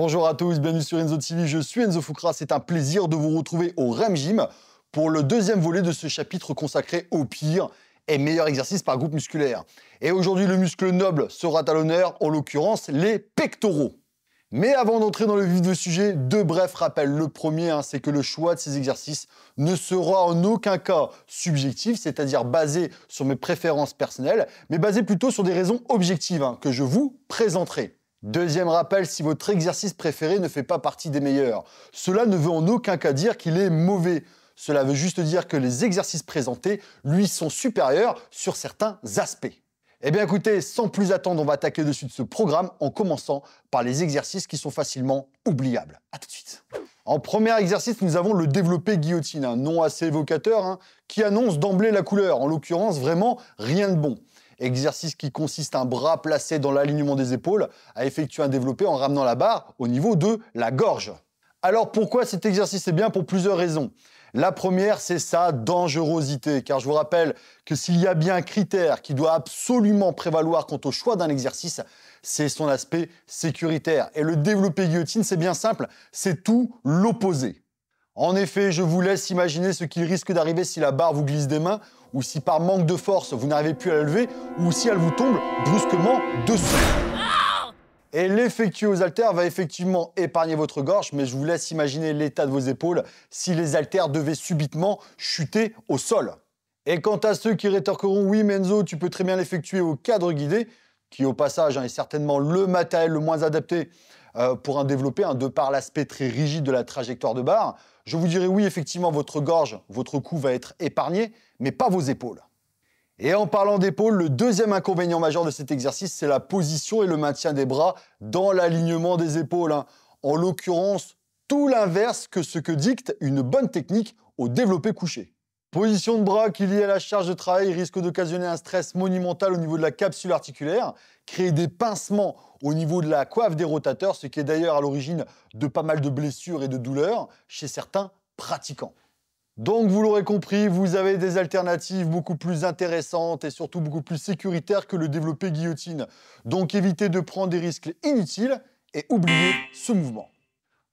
Bonjour à tous, bienvenue sur Enzo TV, je suis Enzo Fukra, c'est un plaisir de vous retrouver au REM Gym pour le deuxième volet de ce chapitre consacré au pire et meilleur exercice par groupe musculaire. Et aujourd'hui le muscle noble sera à l'honneur, en l'occurrence les pectoraux. Mais avant d'entrer dans le vif du sujet, deux brefs rappels. Le premier, hein, c'est que le choix de ces exercices ne sera en aucun cas subjectif, c'est-à-dire basé sur mes préférences personnelles, mais basé plutôt sur des raisons objectives hein, que je vous présenterai. Deuxième rappel, si votre exercice préféré ne fait pas partie des meilleurs, cela ne veut en aucun cas dire qu'il est mauvais. Cela veut juste dire que les exercices présentés lui sont supérieurs sur certains aspects. Eh bien écoutez, sans plus attendre, on va attaquer dessus de ce programme en commençant par les exercices qui sont facilement oubliables. A tout de suite. En premier exercice, nous avons le développé guillotine, un nom assez évocateur hein, qui annonce d'emblée la couleur, en l'occurrence vraiment rien de bon. Exercice qui consiste un bras placé dans l'alignement des épaules à effectuer un développé en ramenant la barre au niveau de la gorge. Alors pourquoi cet exercice est bien Pour plusieurs raisons. La première, c'est sa dangerosité, car je vous rappelle que s'il y a bien un critère qui doit absolument prévaloir quant au choix d'un exercice, c'est son aspect sécuritaire. Et le développé guillotine, c'est bien simple, c'est tout l'opposé. En effet, je vous laisse imaginer ce qu'il risque d'arriver si la barre vous glisse des mains, ou si par manque de force vous n'arrivez plus à la lever, ou si elle vous tombe brusquement dessus. Et l'effectuer aux haltères va effectivement épargner votre gorge, mais je vous laisse imaginer l'état de vos épaules si les haltères devaient subitement chuter au sol. Et quant à ceux qui rétorqueront oui Menzo, tu peux très bien l'effectuer au cadre guidé, qui au passage hein, est certainement le matériel le moins adapté euh, pour un développé, de par l'aspect très rigide de la trajectoire de barre, je vous dirais oui, effectivement, votre gorge, votre cou va être épargné, mais pas vos épaules. Et en parlant d'épaule, le deuxième inconvénient majeur de cet exercice, c'est la position et le maintien des bras dans l'alignement des épaules. Hein. En l'occurrence, tout l'inverse que ce que dicte une bonne technique au développé couché. Position de bras qui liée à la charge de travail risque d'occasionner un stress monumental au niveau de la capsule articulaire, créer des pincements au niveau de la coiffe des rotateurs, ce qui est d'ailleurs à l'origine de pas mal de blessures et de douleurs chez certains pratiquants. Donc vous l'aurez compris, vous avez des alternatives beaucoup plus intéressantes et surtout beaucoup plus sécuritaires que le développé guillotine. Donc évitez de prendre des risques inutiles et oubliez ce mouvement.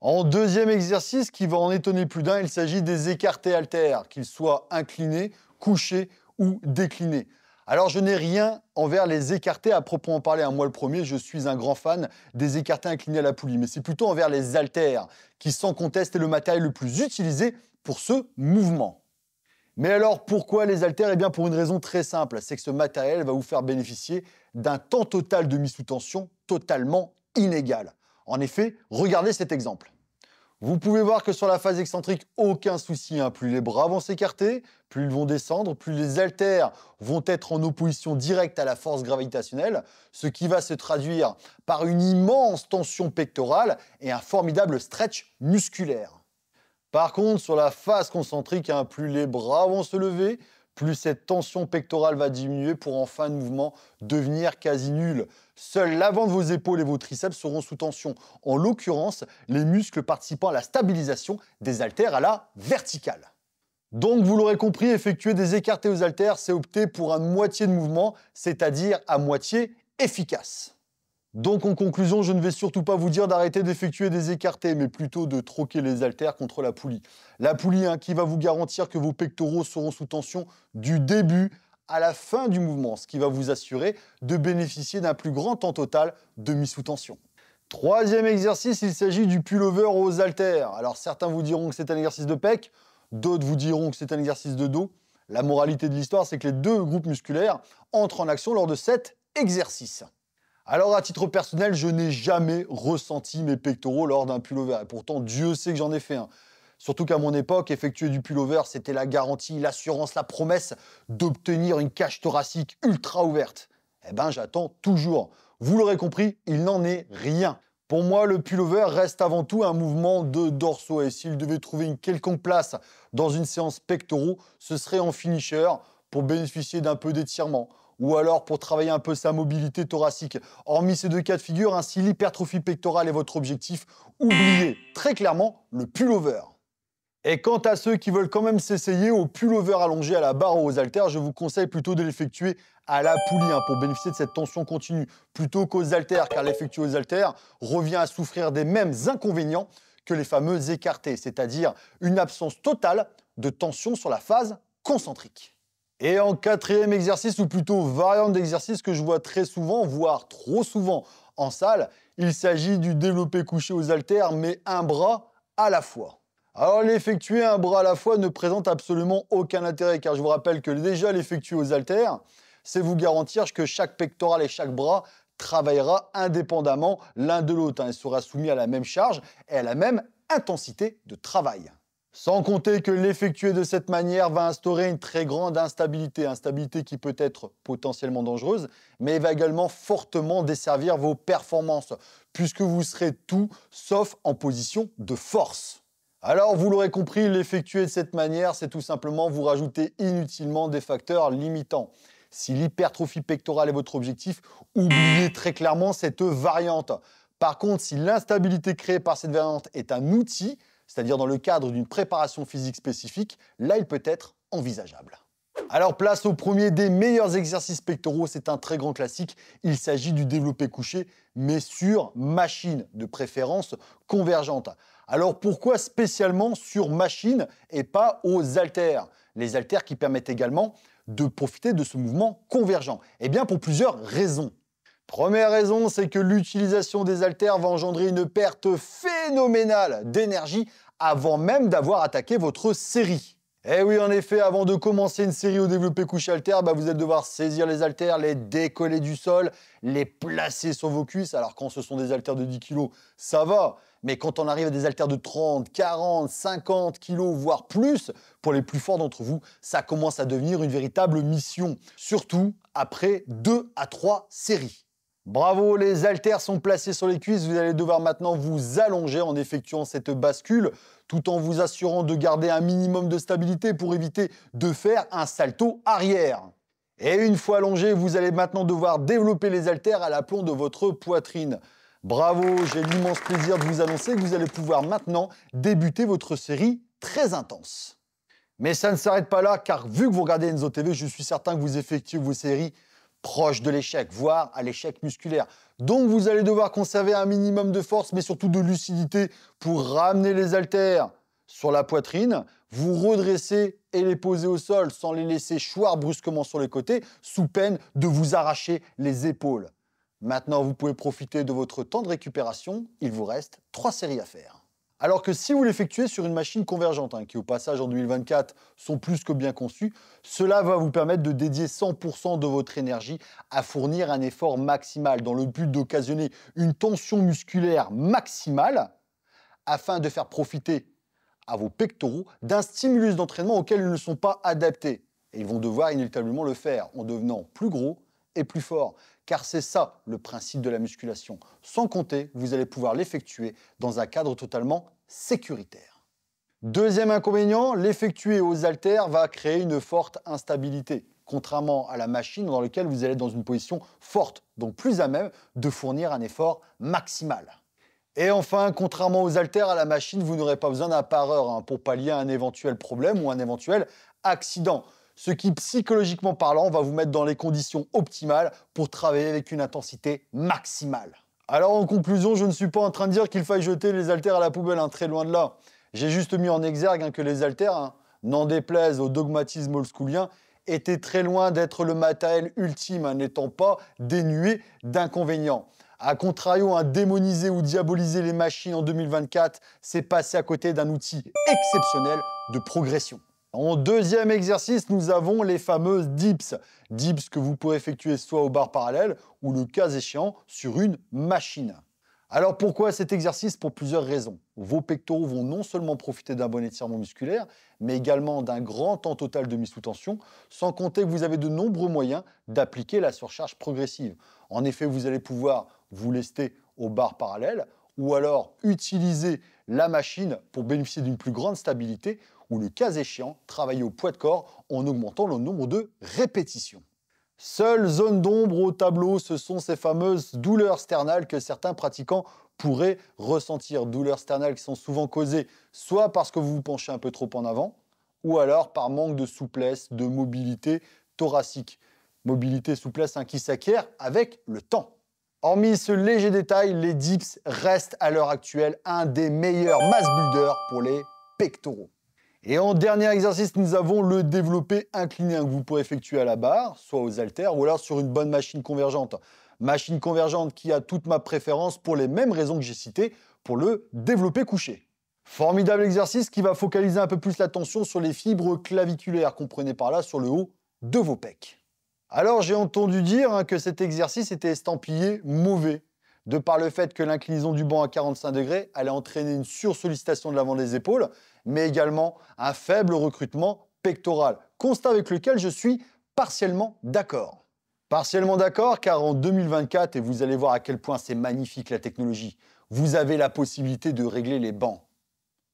En deuxième exercice qui va en étonner plus d'un, il s'agit des écartés haltères, qu'ils soient inclinés, couchés ou déclinés. Alors je n'ai rien envers les écartés à proprement parler. Hein. Moi le premier, je suis un grand fan des écartés inclinés à la poulie, mais c'est plutôt envers les haltères qui sans conteste est le matériel le plus utilisé pour ce mouvement. Mais alors pourquoi les haltères Eh bien pour une raison très simple, c'est que ce matériel va vous faire bénéficier d'un temps total de mise sous tension totalement inégal. En effet, regardez cet exemple. Vous pouvez voir que sur la phase excentrique, aucun souci. Hein. Plus les bras vont s'écarter, plus ils vont descendre, plus les haltères vont être en opposition directe à la force gravitationnelle, ce qui va se traduire par une immense tension pectorale et un formidable stretch musculaire. Par contre, sur la phase concentrique, hein, plus les bras vont se lever, plus cette tension pectorale va diminuer pour en fin de mouvement devenir quasi nulle. Seul l'avant de vos épaules et vos triceps seront sous tension. En l'occurrence, les muscles participant à la stabilisation des haltères à la verticale. Donc, vous l'aurez compris, effectuer des écartés aux haltères, c'est opter pour un moitié de mouvement, c'est-à-dire à moitié efficace. Donc en conclusion, je ne vais surtout pas vous dire d'arrêter d'effectuer des écartés, mais plutôt de troquer les haltères contre la poulie. La poulie hein, qui va vous garantir que vos pectoraux seront sous tension du début à la fin du mouvement, ce qui va vous assurer de bénéficier d'un plus grand temps total de mise sous tension. Troisième exercice, il s'agit du pullover aux haltères. Alors certains vous diront que c'est un exercice de pec, d'autres vous diront que c'est un exercice de dos. La moralité de l'histoire, c'est que les deux groupes musculaires entrent en action lors de cet exercice. Alors, à titre personnel, je n'ai jamais ressenti mes pectoraux lors d'un pullover. Et pourtant, Dieu sait que j'en ai fait un. Surtout qu'à mon époque, effectuer du pullover, c'était la garantie, l'assurance, la promesse d'obtenir une cage thoracique ultra ouverte. Eh ben, j'attends toujours. Vous l'aurez compris, il n'en est rien. Pour moi, le pullover reste avant tout un mouvement de dorsaux et s'il devait trouver une quelconque place dans une séance pectoraux, ce serait en finisher pour bénéficier d'un peu d'étirement ou alors pour travailler un peu sa mobilité thoracique. Hormis ces deux cas de figure, ainsi hein, l'hypertrophie pectorale est votre objectif, oubliez très clairement le pullover. Et quant à ceux qui veulent quand même s'essayer au pullover allongé à la barre ou aux haltères, je vous conseille plutôt de l'effectuer à la poulie hein, pour bénéficier de cette tension continue, plutôt qu'aux haltères, car l'effectuer aux haltères revient à souffrir des mêmes inconvénients que les fameux écartés, c'est-à-dire une absence totale de tension sur la phase concentrique. Et en quatrième exercice, ou plutôt variante d'exercice que je vois très souvent, voire trop souvent en salle, il s'agit du développé couché aux haltères, mais un bras à la fois. Alors l'effectuer un bras à la fois ne présente absolument aucun intérêt, car je vous rappelle que déjà l'effectuer aux haltères, c'est vous garantir que chaque pectoral et chaque bras travaillera indépendamment l'un de l'autre. Il hein. sera soumis à la même charge et à la même intensité de travail. Sans compter que l'effectuer de cette manière va instaurer une très grande instabilité, instabilité qui peut être potentiellement dangereuse, mais elle va également fortement desservir vos performances, puisque vous serez tout sauf en position de force. Alors, vous l'aurez compris, l'effectuer de cette manière, c'est tout simplement vous rajouter inutilement des facteurs limitants. Si l'hypertrophie pectorale est votre objectif, oubliez très clairement cette variante. Par contre, si l'instabilité créée par cette variante est un outil, c'est-à-dire dans le cadre d'une préparation physique spécifique, là il peut être envisageable. Alors place au premier des meilleurs exercices pectoraux, c'est un très grand classique, il s'agit du développé couché, mais sur machine, de préférence convergente. Alors pourquoi spécialement sur machine et pas aux haltères Les haltères qui permettent également de profiter de ce mouvement convergent Eh bien pour plusieurs raisons. Première raison, c'est que l'utilisation des haltères va engendrer une perte phénoménale d'énergie avant même d'avoir attaqué votre série. Eh oui, en effet, avant de commencer une série au développé couché haltère, bah, vous allez devoir saisir les haltères, les décoller du sol, les placer sur vos cuisses. Alors quand ce sont des haltères de 10 kg, ça va. Mais quand on arrive à des haltères de 30, 40, 50 kg, voire plus, pour les plus forts d'entre vous, ça commence à devenir une véritable mission. Surtout après 2 à 3 séries. Bravo, les haltères sont placés sur les cuisses. Vous allez devoir maintenant vous allonger en effectuant cette bascule tout en vous assurant de garder un minimum de stabilité pour éviter de faire un salto arrière. Et une fois allongé, vous allez maintenant devoir développer les haltères à l'aplomb de votre poitrine. Bravo, j'ai l'immense plaisir de vous annoncer que vous allez pouvoir maintenant débuter votre série très intense. Mais ça ne s'arrête pas là, car vu que vous regardez Enzo TV, je suis certain que vous effectuez vos séries proche de l'échec, voire à l'échec musculaire. Donc vous allez devoir conserver un minimum de force, mais surtout de lucidité pour ramener les haltères sur la poitrine, vous redresser et les poser au sol sans les laisser choir brusquement sur les côtés, sous peine de vous arracher les épaules. Maintenant, vous pouvez profiter de votre temps de récupération, il vous reste trois séries à faire. Alors que si vous l'effectuez sur une machine convergente, hein, qui au passage en 2024 sont plus que bien conçues, cela va vous permettre de dédier 100% de votre énergie à fournir un effort maximal dans le but d'occasionner une tension musculaire maximale afin de faire profiter à vos pectoraux d'un stimulus d'entraînement auquel ils ne sont pas adaptés. Et ils vont devoir inéluctablement le faire en devenant plus gros, plus fort, car c'est ça le principe de la musculation, sans compter vous allez pouvoir l'effectuer dans un cadre totalement sécuritaire. Deuxième inconvénient, l'effectuer aux haltères va créer une forte instabilité, contrairement à la machine dans laquelle vous allez dans une position forte, donc plus à même de fournir un effort maximal. Et enfin, contrairement aux haltères, à la machine, vous n'aurez pas besoin d'un pareur heure hein, pour pallier un éventuel problème ou un éventuel accident ce qui psychologiquement parlant va vous mettre dans les conditions optimales pour travailler avec une intensité maximale. Alors en conclusion, je ne suis pas en train de dire qu'il faille jeter les haltères à la poubelle, hein, très loin de là. J'ai juste mis en exergue hein, que les haltères, hein, n'en déplaise au dogmatisme oldschoolien, étaient très loin d'être le matériel ultime, n'étant pas dénué d'inconvénients. A contrario, à démoniser ou diaboliser les machines en 2024, c'est passer à côté d'un outil exceptionnel de progression. En deuxième exercice, nous avons les fameuses dips. Dips que vous pouvez effectuer soit au bar parallèle ou le cas échéant sur une machine. Alors pourquoi cet exercice Pour plusieurs raisons. Vos pectoraux vont non seulement profiter d'un bon étirement musculaire, mais également d'un grand temps total de mise sous tension, sans compter que vous avez de nombreux moyens d'appliquer la surcharge progressive. En effet, vous allez pouvoir vous lester au bar parallèle ou alors utiliser la machine pour bénéficier d'une plus grande stabilité ou le cas échéant, travailler au poids de corps en augmentant le nombre de répétitions. Seule zone d'ombre au tableau, ce sont ces fameuses douleurs sternales que certains pratiquants pourraient ressentir. Douleurs sternales qui sont souvent causées soit parce que vous vous penchez un peu trop en avant, ou alors par manque de souplesse, de mobilité thoracique. Mobilité, souplesse hein, qui s'acquiert avec le temps. Hormis ce léger détail, les dips restent à l'heure actuelle un des meilleurs mass builders pour les pectoraux. Et en dernier exercice, nous avons le développé incliné hein, que vous pourrez effectuer à la barre, soit aux haltères, ou alors sur une bonne machine convergente. Machine convergente qui a toute ma préférence pour les mêmes raisons que j'ai citées pour le développé couché. Formidable exercice qui va focaliser un peu plus l'attention sur les fibres claviculaires, comprenez par là sur le haut de vos pecs. Alors j'ai entendu dire hein, que cet exercice était estampillé mauvais de par le fait que l'inclinaison du banc à 45 degrés allait entraîner une sursollicitation de l'avant des épaules, mais également un faible recrutement pectoral, constat avec lequel je suis partiellement d'accord. Partiellement d'accord, car en 2024, et vous allez voir à quel point c'est magnifique la technologie, vous avez la possibilité de régler les bancs,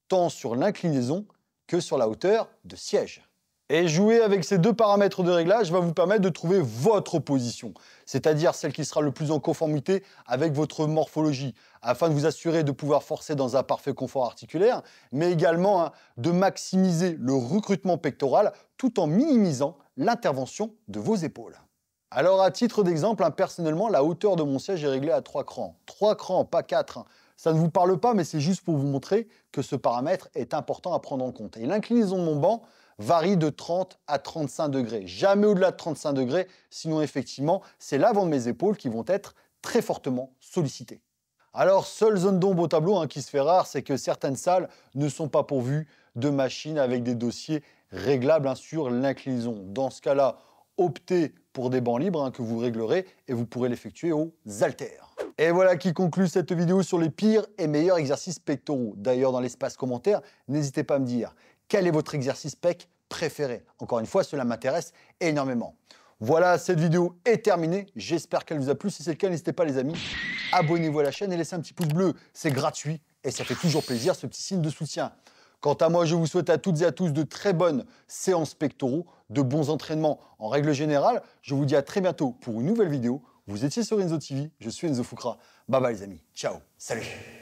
tant sur l'inclinaison que sur la hauteur de siège. Et jouer avec ces deux paramètres de réglage va vous permettre de trouver votre position, c'est-à-dire celle qui sera le plus en conformité avec votre morphologie, afin de vous assurer de pouvoir forcer dans un parfait confort articulaire, mais également hein, de maximiser le recrutement pectoral tout en minimisant l'intervention de vos épaules. Alors à titre d'exemple, hein, personnellement, la hauteur de mon siège est réglée à 3 crans. 3 crans, pas 4. Hein. Ça ne vous parle pas, mais c'est juste pour vous montrer que ce paramètre est important à prendre en compte. Et l'inclinaison de mon banc, varie de 30 à 35 degrés. Jamais au-delà de 35 degrés, sinon effectivement, c'est l'avant de mes épaules qui vont être très fortement sollicitées. Alors, seule zone d'ombre au tableau hein, qui se fait rare, c'est que certaines salles ne sont pas pourvues de machines avec des dossiers réglables hein, sur l'inclinaison. Dans ce cas-là, optez pour des bancs libres hein, que vous réglerez et vous pourrez l'effectuer aux haltères. Et voilà qui conclut cette vidéo sur les pires et meilleurs exercices pectoraux. D'ailleurs, dans l'espace commentaire, n'hésitez pas à me dire quel est votre exercice pec préféré. Encore une fois, cela m'intéresse énormément. Voilà, cette vidéo est terminée. J'espère qu'elle vous a plu. Si c'est le cas, n'hésitez pas les amis, abonnez-vous à la chaîne et laissez un petit pouce bleu. C'est gratuit et ça fait toujours plaisir, ce petit signe de soutien. Quant à moi, je vous souhaite à toutes et à tous de très bonnes séances pectoraux, de bons entraînements en règle générale. Je vous dis à très bientôt pour une nouvelle vidéo. Vous étiez sur Enzo TV, je suis Enzo Foucra. Bye bye les amis, ciao, salut